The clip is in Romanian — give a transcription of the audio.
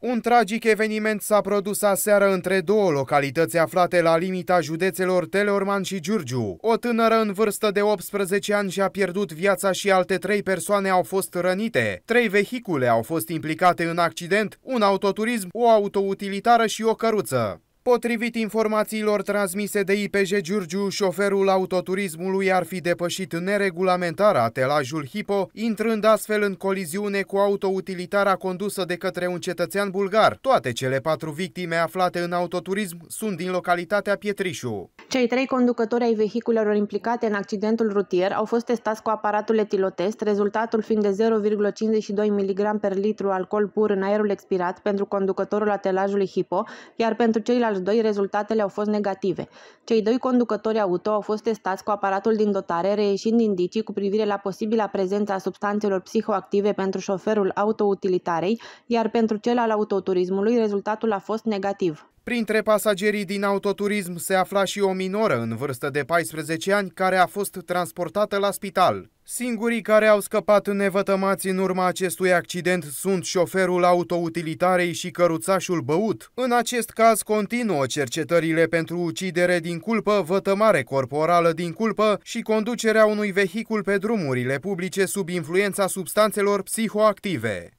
Un tragic eveniment s-a produs aseară între două localități aflate la limita județelor Teleorman și Giurgiu. O tânără în vârstă de 18 ani și-a pierdut viața și alte trei persoane au fost rănite. Trei vehicule au fost implicate în accident, un autoturism, o autoutilitară și o căruță. Potrivit informațiilor transmise de IPJ Giurgiu, șoferul autoturismului ar fi depășit neregulamentar atelajul HIPO, intrând astfel în coliziune cu autoutilitara condusă de către un cetățean bulgar. Toate cele patru victime aflate în autoturism sunt din localitatea Pietrișu. Cei trei conducători ai vehiculelor implicate în accidentul rutier au fost testați cu aparatul etilotest, rezultatul fiind de 0,52 mg per litru alcool pur în aerul expirat pentru conducătorul atelajului HIPO, iar pentru ceilalți 2 rezultatele au fost negative. Cei doi conducători auto au fost testați cu aparatul din dotare, reieșind indicii cu privire la posibila prezența substanțelor psihoactive pentru șoferul autoutilitarei, iar pentru cel al autoturismului rezultatul a fost negativ. Printre pasagerii din autoturism se afla și o minoră în vârstă de 14 ani care a fost transportată la spital. Singurii care au scăpat nevătămați în urma acestui accident sunt șoferul autoutilitarei și căruțașul băut. În acest caz continuă cercetările pentru ucidere din culpă, vătămare corporală din culpă și conducerea unui vehicul pe drumurile publice sub influența substanțelor psihoactive.